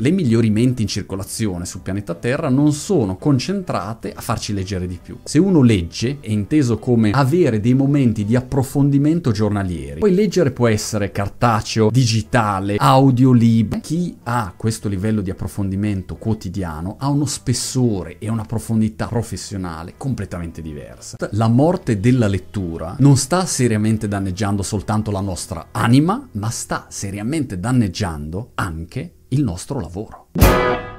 le migliori menti in circolazione sul pianeta Terra non sono concentrate a farci leggere di più. Se uno legge è inteso come avere dei momenti di approfondimento giornalieri. Poi leggere può essere cartaceo, digitale, audiolibro. Chi ha questo livello di approfondimento quotidiano ha uno spessore e una profondità professionale completamente diversa. La morte della lettura non sta seriamente danneggiando soltanto la nostra anima, ma sta seriamente danneggiando anche il nostro lavoro.